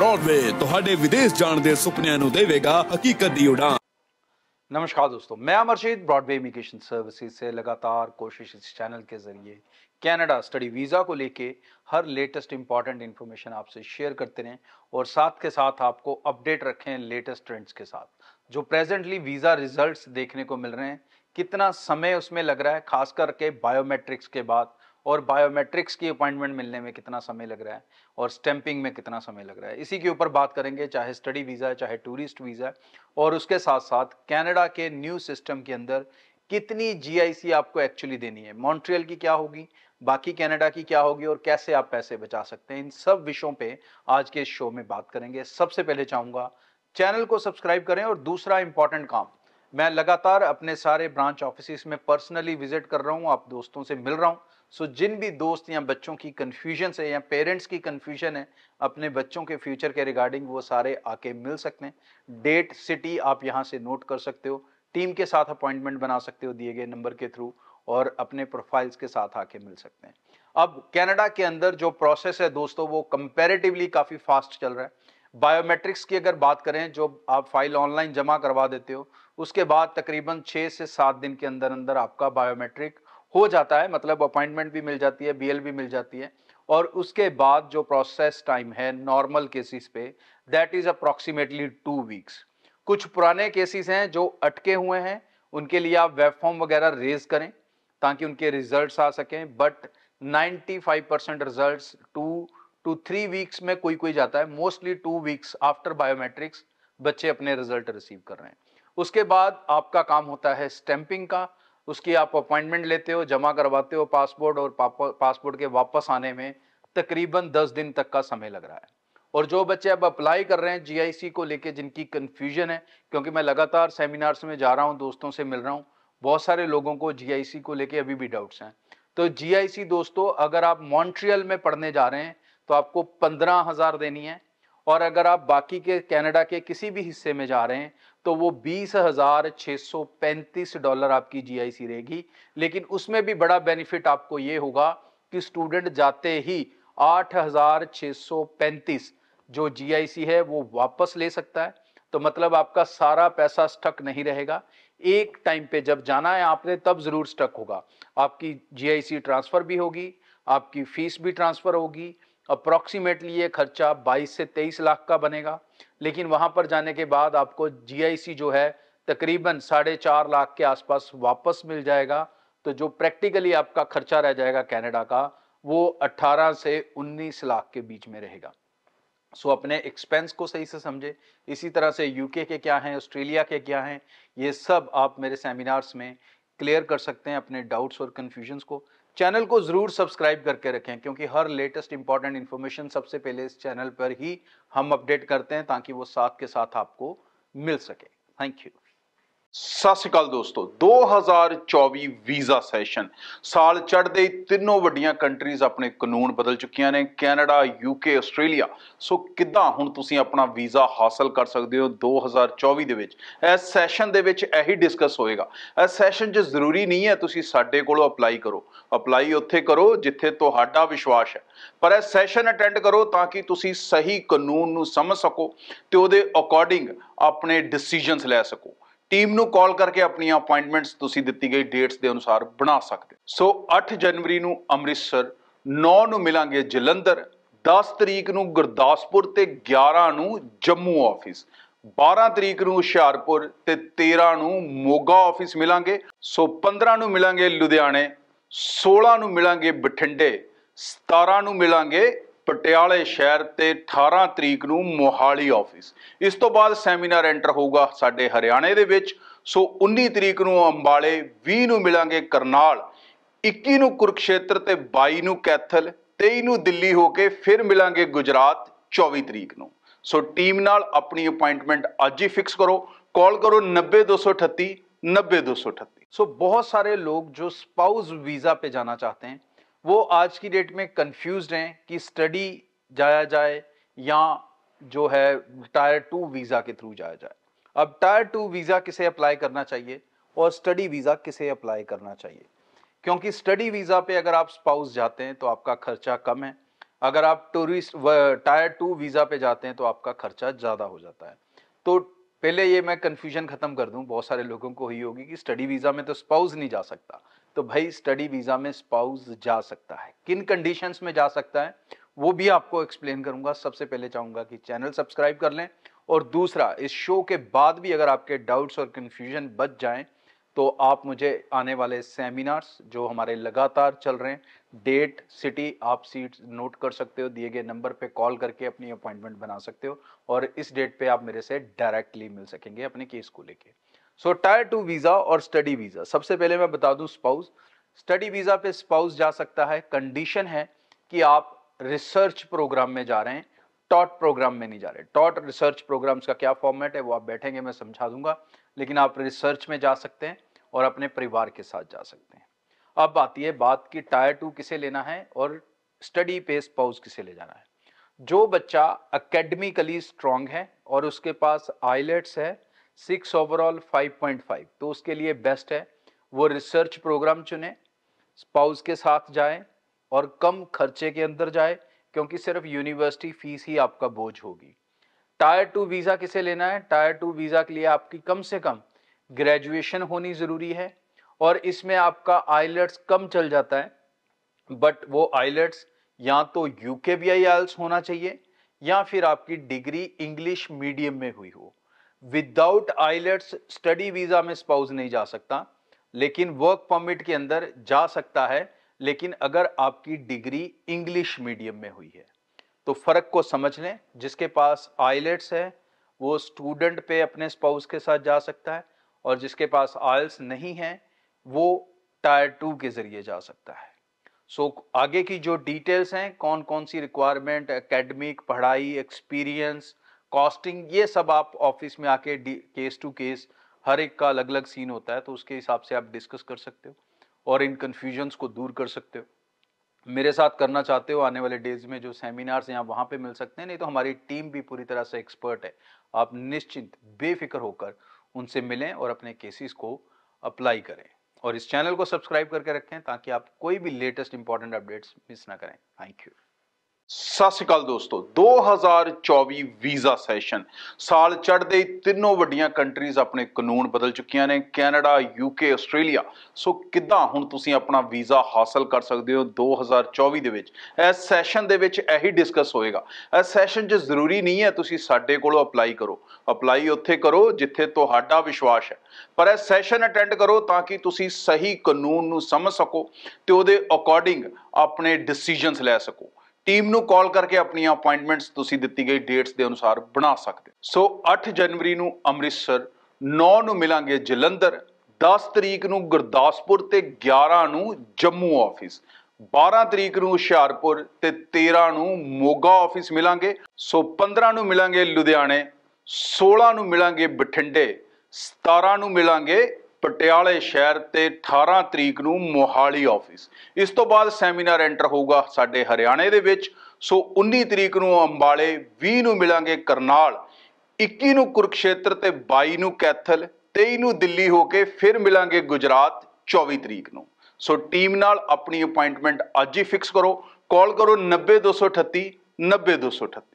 Broadway तो विदेश ਜਾਣ दे ਸੁਪਨਿਆਂ ਨੂੰ ਦੇਵੇਗਾ ਹਕੀਕਤ ਦੀ नमस्कार दोस्तों मैं अमरजीत ब्रॉडवे इमिग्रेशन सर्विसेज से लगातार कोशिश इस चैनल के जरिए कनाडा स्टडी वीज़ा को लेके हर लेटेस्ट इंपॉर्टेंट इन्फॉर्मेशन आपसे शेयर करते रहें और साथ के साथ आपको अपडेट रखें लेटेस्ट ट्रेंड्स के साथ जो प्रेजेंटली वीज़ा रिजल्ट्स देखने को मिल रहे हैं कितना समय उसमें लग रहा है खास करके बायोमेट्रिक्स के बाद और बायोमेट्रिक्स की अपॉइंटमेंट मिलने में कितना समय लग रहा है और स्टैंपिंग में कितना समय लग रहा है इसी के ऊपर बात करेंगे चाहे स्टडी वीज़ा है चाहे टूरिस्ट वीज़ा है और उसके साथ साथ कैनेडा के न्यू सिस्टम के अंदर कितनी जीआईसी आपको एक्चुअली देनी है मॉन्ट्रियल की क्या होगी बाकी कैनेडा की क्या होगी और कैसे आप पैसे बचा सकते हैं इन सब विषयों पर आज के शो में बात करेंगे सबसे पहले चाहूँगा चैनल को सब्सक्राइब करें और दूसरा इंपॉर्टेंट काम मैं लगातार अपने सारे ब्रांच ऑफिस में पर्सनली विजिट कर रहा हूँ आप दोस्तों से मिल रहा हूँ सो so, जिन भी दोस्त या बच्चों की कन्फ्यूजन है या पेरेंट्स की कन्फ्यूजन है अपने बच्चों के फ्यूचर के रिगार्डिंग वो सारे आके मिल सकते हैं डेट सिटी आप यहाँ से नोट कर सकते हो टीम के साथ अपॉइंटमेंट बना सकते हो दिए गए नंबर के थ्रू और अपने प्रोफाइल्स के साथ आके मिल सकते हैं अब कनाडा के अंदर जो प्रोसेस है दोस्तों वो कंपेरेटिवली काफ़ी फास्ट चल रहा है बायोमेट्रिक्स की अगर बात करें जो आप फाइल ऑनलाइन जमा करवा देते हो उसके बाद तकरीबन छः से सात दिन के अंदर अंदर आपका बायोमेट्रिक हो जाता है मतलब अपॉइंटमेंट भी मिल जाती है बीएल भी मिल जाती है और उसके बाद जो प्रोसेस टाइम है नॉर्मल केसेस पे that is approximately two weeks कुछ पुराने केसेस हैं जो अटके हुए हैं उनके लिए आप वेब फॉर्म वगैरह रेज करें ताकि उनके रिजल्ट्स आ सकें but 95 percent result two two three weeks में कोई कोई जाता है mostly two weeks after biometrics बच्चे अपने रिजल्ट रिसीव कर रहे हैं उसके बाद आपका काम होता है स्टैंपिंग का उसकी आप अपॉइंटमेंट लेते हो जमा करवाते हो पासपोर्ट और पासपोर्ट के वापस आने में तकरीबन दस दिन तक का समय लग रहा है और जो बच्चे अब अप्लाई कर रहे हैं जीआईसी को लेके जिनकी कन्फ्यूजन है क्योंकि मैं लगातार सेमिनार्स में जा रहा हूँ दोस्तों से मिल रहा हूँ बहुत सारे लोगों को जीआईसी को लेके अभी भी डाउट्स हैं तो जीआईसी दोस्तों अगर आप मॉन्ट्रियल में पढ़ने जा रहे हैं तो आपको पंद्रह हज़ार देनी है और अगर आप बाकी के कैनेडा के किसी भी हिस्से में जा रहे हैं तो वो बीस हज़ार छः सौ पैंतीस डॉलर आपकी जीआईसी रहेगी लेकिन उसमें भी बड़ा बेनिफिट आपको ये होगा कि स्टूडेंट जाते ही आठ हज़ार छः सौ पैंतीस जो जीआईसी है वो वापस ले सकता है तो मतलब आपका सारा पैसा स्टक नहीं रहेगा एक टाइम पे जब जाना है आपने तब ज़रूर स्टक होगा आपकी जीआईसी ट्रांसफ़र भी होगी आपकी फ़ीस भी ट्रांसफ़र होगी अप्रॉक्सीमेटली ये खर्चा 22 से 23 लाख का बनेगा लेकिन वहाँ पर जाने के बाद आपको जीआईसी जो है तकरीबन साढ़े चार लाख के आसपास वापस मिल जाएगा तो जो प्रैक्टिकली आपका खर्चा रह जाएगा कनाडा का वो 18 से 19 लाख के बीच में रहेगा सो so, अपने एक्सपेंस को सही से समझे इसी तरह से यूके के क्या हैं ऑस्ट्रेलिया के क्या हैं ये सब आप मेरे सेमिनार्स में क्लियर कर सकते हैं अपने डाउट्स और कन्फ्यूजन्स को चैनल को ज़रूर सब्सक्राइब करके रखें क्योंकि हर लेटेस्ट इंपॉर्टेंट इन्फॉर्मेशन सबसे पहले इस चैनल पर ही हम अपडेट करते हैं ताकि वो साथ के साथ आपको मिल सके थैंक यू ਸਤਿ ਸ਼੍ਰੀ ਅਕਾਲ ਦੋਸਤੋ 2024 ਵੀਜ਼ਾ ਸੈਸ਼ਨ ਸਾਲ ਚੜ੍ਹਦੇ ਤਿੰਨੋਂ ਵੱਡੀਆਂ ਕੰਟਰੀਜ਼ ਆਪਣੇ ਕਾਨੂੰਨ ਬਦਲ ਚੁੱਕੀਆਂ ਨੇ ਕੈਨੇਡਾ ਯੂਕੇ ਆਸਟ੍ਰੇਲੀਆ ਸੋ ਕਿੱਦਾਂ ਹੁਣ ਤੁਸੀਂ ਆਪਣਾ ਵੀਜ਼ਾ ਹਾਸਲ ਕਰ ਸਕਦੇ ਹੋ 2024 ਦੇ ਵਿੱਚ ਇਸ ਸੈਸ਼ਨ ਦੇ ਵਿੱਚ ਇਹੀ ਡਿਸਕਸ ਹੋਏਗਾ ਇਸ ਸੈਸ਼ਨ 'ਚ ਜ਼ਰੂਰੀ ਨਹੀਂ ਹੈ ਤੁਸੀਂ ਸਾਡੇ ਕੋਲੋਂ ਅਪਲਾਈ ਕਰੋ ਅਪਲਾਈ ਉੱਥੇ ਕਰੋ ਜਿੱਥੇ ਤੁਹਾਡਾ ਵਿਸ਼ਵਾਸ ਹੈ ਪਰ ਇਸ ਸੈਸ਼ਨ ਅਟੈਂਡ ਕਰੋ ਤਾਂ ਕਿ ਤੁਸੀਂ ਸਹੀ ਕਾਨੂੰਨ ਨੂੰ ਸਮਝ ਸਕੋ ਤੇ ਉਹਦੇ ਅਕੋਰਡਿੰਗ ਆਪਣੇ ਡਿਸੀਜਨਸ ਲੈ ਸਕੋ ਟੀਮ ਨੂੰ ਕਾਲ ਕਰਕੇ ਆਪਣੀਆਂ ਅਪਾਇੰਟਮੈਂਟਸ ਤੁਸੀਂ ਦਿੱਤੀ ਗਈ ਡੇਟਸ ਦੇ ਅਨੁਸਾਰ ਬਣਾ ਸਕਦੇ ਸੋ 8 ਜਨਵਰੀ ਨੂੰ ਅੰਮ੍ਰਿਤਸਰ 9 ਨੂੰ ਮਿਲਾਂਗੇ ਜਲੰਧਰ 10 ਤਰੀਕ ਨੂੰ ਗੁਰਦਾਸਪੁਰ ਤੇ 11 ਨੂੰ ਜੰਮੂ ਆਫਿਸ 12 ਤਰੀਕ ਨੂੰ ਹੁਸ਼ਿਆਰਪੁਰ ਤੇ 13 ਨੂੰ ਮੋਗਾ ਆਫਿਸ ਮਿਲਾਂਗੇ ਸੋ 15 ਨੂੰ ਮਿਲਾਂਗੇ ਲੁਧਿਆਣੇ 16 ਨੂੰ ਮਿਲਾਂਗੇ ਬਠਿੰਡੇ 17 ਨੂੰ ਮਿਲਾਂਗੇ ਪਟਿਆਲੇ ਸ਼ਹਿਰ ਤੇ 18 ਤਰੀਕ ਨੂੰ ਮੋਹਾਲੀ ਆਫਿਸ ਇਸ ਤੋਂ ਬਾਅਦ ਸੈਮੀਨਾਰ ਐਂਟਰ ਹੋਊਗਾ ਸਾਡੇ ਹਰਿਆਣੇ ਦੇ ਵਿੱਚ ਸੋ 19 ਤਰੀਕ ਨੂੰ ਅੰਬਾਲੇ 20 ਨੂੰ ਮਿਲਾਂਗੇ ਕਰਨਾਲ 21 ਨੂੰ ਕੁਰਕਸ਼ੇਤਰ ਤੇ 22 ਨੂੰ ਕੈਥਲ 23 ਨੂੰ ਦਿੱਲੀ ਹੋ ਕੇ ਫਿਰ ਮਿਲਾਂਗੇ ਗੁਜਰਾਤ 24 ਤਰੀਕ ਨੂੰ ਸੋ ਟੀਮ ਨਾਲ ਆਪਣੀ ਅਪਾਇੰਟਮੈਂਟ ਅੱਜ ਹੀ ਫਿਕਸ ਕਰੋ ਕਾਲ ਕਰੋ 90238 90238 ਸੋ ਬਹੁਤ ਸਾਰੇ ਲੋਕ ਜੋ ਸਪਾਊਸ ਵੀਜ਼ਾ ਤੇ ਜਾਣਾ ਚਾਹਤੇ चाहते वो आज की डेट में कंफ्यूज हैं कि स्टडी जाया जाए या जो है टायर टू वीज़ा के थ्रू जाया जाए अब टायर टू वीज़ा किसे अप्लाई करना चाहिए और स्टडी वीज़ा किसे अप्लाई करना चाहिए क्योंकि स्टडी वीज़ा पे अगर आप स्पाउस जाते हैं तो आपका खर्चा कम है अगर आप टूरिस्ट टायर टू वीज़ा पे जाते हैं तो आपका खर्चा ज़्यादा हो जाता है तो पहले ये मैं कन्फ्यूजन ख़त्म कर दूँ बहुत सारे लोगों को ही होगी कि स्टडी वीज़ा में तो स्पाउस नहीं जा सकता तो भाई स्टडी वीज़ा में स्पाउस जा सकता है किन कंडीशंस में जा सकता है वो भी आपको एक्सप्लेन करूंगा सबसे पहले चाहूंगा कि चैनल सब्सक्राइब कर लें और दूसरा इस शो के बाद भी अगर आपके डाउट्स और कंफ्यूजन बच जाएं तो आप मुझे आने वाले सेमिनार्स जो हमारे लगातार चल रहे हैं डेट सिटी आप सीट नोट कर सकते हो दिए गए नंबर पे कॉल करके अपनी अपॉइंटमेंट बना सकते हो और इस डेट पे आप मेरे से डायरेक्टली मिल सकेंगे अपने केस को लेके सो टायर टू वीज़ा और स्टडी वीज़ा सबसे पहले मैं बता दूं स्पाउस स्टडी वीज़ा पे स्पाउस जा सकता है कंडीशन है कि आप रिसर्च प्रोग्राम में जा रहे हैं टॉट प्रोग्राम में नहीं जा रहे टॉट रिसर्च प्रोग्राम्स का क्या फॉर्मेट है वो आप बैठेंगे मैं समझा दूंगा लेकिन आप रिसर्च में जा सकते हैं और अपने परिवार के साथ जा सकते हैं अब आती है बात कि टायर टू किसे लेना है और स्टडी पे स्पाउस किसे ले जाना है जो बच्चा अकेडमिकली स्ट्रांग है और उसके पास आईलेट्स है सिक्स ओवरऑल 5.5 तो उसके लिए बेस्ट है वो रिसर्च प्रोग्राम चुने स्पाउस के साथ जाए और कम खर्चे के अंदर जाए क्योंकि सिर्फ यूनिवर्सिटी फीस ही आपका बोझ होगी टायर टू वीज़ा किसे लेना है टायर टू वीज़ा के लिए आपकी कम से कम ग्रेजुएशन होनी ज़रूरी है और इसमें आपका आइलेट्स कम चल जाता है बट वो आइलेट्स या तो यू के बी आई आइल्स होना चाहिए या फिर आपकी डिग्री इंग्लिश मीडियम में हुई हो विदाउट आईलेट्स स्टडी वीज़ा में स्पाउस नहीं जा सकता लेकिन वर्क परमिट के अंदर जा सकता है लेकिन अगर आपकी डिग्री इंग्लिश मीडियम में हुई है तो फ़र्क को समझ लें जिसके पास आईलेट्स है वो स्टूडेंट पे अपने स्पाउस के साथ जा सकता है और जिसके पास आयल्स नहीं है वो टायर टू के ज़रिए जा सकता है सो so, आगे की जो डिटेल्स हैं कौन कौन सी रिक्वायरमेंट एकेडमिक पढ़ाई एक्सपीरियंस कॉस्टिंग ये सब आप ऑफिस में आके केस टू केस हर एक का अलग अलग सीन होता है तो उसके हिसाब से आप डिस्कस कर सकते हो और इन कन्फ्यूजन्स को दूर कर सकते हो मेरे साथ करना चाहते हो आने वाले डेज में जो सेमिनार्स हैं वहाँ पे मिल सकते हैं नहीं तो हमारी टीम भी पूरी तरह से एक्सपर्ट है आप निश्चिंत बेफिक्र होकर उनसे मिलें और अपने केसेस को अप्लाई करें और इस चैनल को सब्सक्राइब करके रखें ताकि आप कोई भी लेटेस्ट इंपॉर्टेंट अपडेट्स मिस ना करें थैंक यू ਸਤਿ ਸ਼੍ਰੀ ਅਕਾਲ ਦੋਸਤੋ 2024 ਵੀਜ਼ਾ ਸੈਸ਼ਨ ਸਾਲ ਚੜ੍ਹਦੇ ਤਿੰਨੋਂ ਵੱਡੀਆਂ ਕੰਟਰੀਜ਼ ਆਪਣੇ ਕਾਨੂੰਨ ਬਦਲ ਚੁੱਕੀਆਂ ਨੇ ਕੈਨੇਡਾ ਯੂਕੇ ਆਸਟ੍ਰੇਲੀਆ ਸੋ ਕਿੱਦਾਂ ਹੁਣ ਤੁਸੀਂ ਆਪਣਾ ਵੀਜ਼ਾ ਹਾਸਲ ਕਰ ਸਕਦੇ ਹੋ 2024 ਦੇ ਵਿੱਚ ਇਸ ਸੈਸ਼ਨ ਦੇ ਵਿੱਚ ਇਹੀ ਡਿਸਕਸ ਹੋਏਗਾ ਇਸ ਸੈਸ਼ਨ 'ਚ ਜ਼ਰੂਰੀ ਨਹੀਂ ਹੈ ਤੁਸੀਂ ਸਾਡੇ ਕੋਲੋਂ ਅਪਲਾਈ ਕਰੋ ਅਪਲਾਈ ਉੱਥੇ ਕਰੋ ਜਿੱਥੇ ਤੁਹਾਡਾ ਵਿਸ਼ਵਾਸ ਹੈ ਪਰ ਇਸ ਸੈਸ਼ਨ ਅਟੈਂਡ ਕਰੋ ਤਾਂ ਕਿ ਤੁਸੀਂ ਸਹੀ ਕਾਨੂੰਨ ਨੂੰ ਸਮਝ ਸਕੋ ਤੇ ਉਹਦੇ ਅਕੋਰਡਿੰਗ ਆਪਣੇ ਡਿਸੀਜਨਸ ਲੈ ਸਕੋ ਟੀਮ ਨੂੰ ਕਾਲ ਕਰਕੇ ਆਪਣੀਆਂ ਅਪਾਇੰਟਮੈਂਟਸ ਤੁਸੀਂ ਦਿੱਤੀ ਗਈ ਡੇਟਸ ਦੇ ਅਨੁਸਾਰ ਬਣਾ ਸਕਦੇ ਸੋ 8 ਜਨਵਰੀ ਨੂੰ ਅੰਮ੍ਰਿਤਸਰ 9 ਨੂੰ ਮਿਲਾਂਗੇ ਜਲੰਧਰ 10 ਤਰੀਕ ਨੂੰ ਗੁਰਦਾਸਪੁਰ ਤੇ 11 ਨੂੰ ਜੰਮੂ ਆਫਿਸ 12 ਤਰੀਕ ਨੂੰ ਹੁਸ਼ਿਆਰਪੁਰ ਤੇ 13 ਨੂੰ ਮੋਗਾ ਆਫਿਸ ਮਿਲਾਂਗੇ ਸੋ 15 ਨੂੰ ਮਿਲਾਂਗੇ ਲੁਧਿਆਣੇ 16 ਨੂੰ ਮਿਲਾਂਗੇ ਬਠਿੰਡੇ 17 ਨੂੰ ਮਿਲਾਂਗੇ ਪਟਿਆਲੇ ਸ਼ਹਿਰ ਤੇ 18 ਤਰੀਕ ਨੂੰ ਮੋਹਾਲੀ ਆਫਿਸ ਇਸ ਤੋਂ ਬਾਅਦ ਸੈਮੀਨਾਰ ਐਂਟਰ ਹੋਊਗਾ ਸਾਡੇ ਹਰਿਆਣੇ ਦੇ ਵਿੱਚ ਸੋ 19 ਤਰੀਕ ਨੂੰ ਅੰਬਾਲੇ 20 ਨੂੰ ਮਿਲਾਂਗੇ ਕਰਨਾਲ 21 ਨੂੰ ਕੁਰਕਸ਼ੇਤਰ ਤੇ 22 ਨੂੰ ਕੈਥਲ 23 ਨੂੰ ਦਿੱਲੀ ਹੋ ਕੇ ਫਿਰ ਮਿਲਾਂਗੇ ਗੁਜਰਾਤ 24 ਤਰੀਕ ਨੂੰ ਸੋ ਟੀਮ ਨਾਲ ਆਪਣੀ ਅਪਾਇੰਟਮੈਂਟ ਅੱਜ ਹੀ ਫਿਕਸ ਕਰੋ ਕਾਲ ਕਰੋ 90238 90238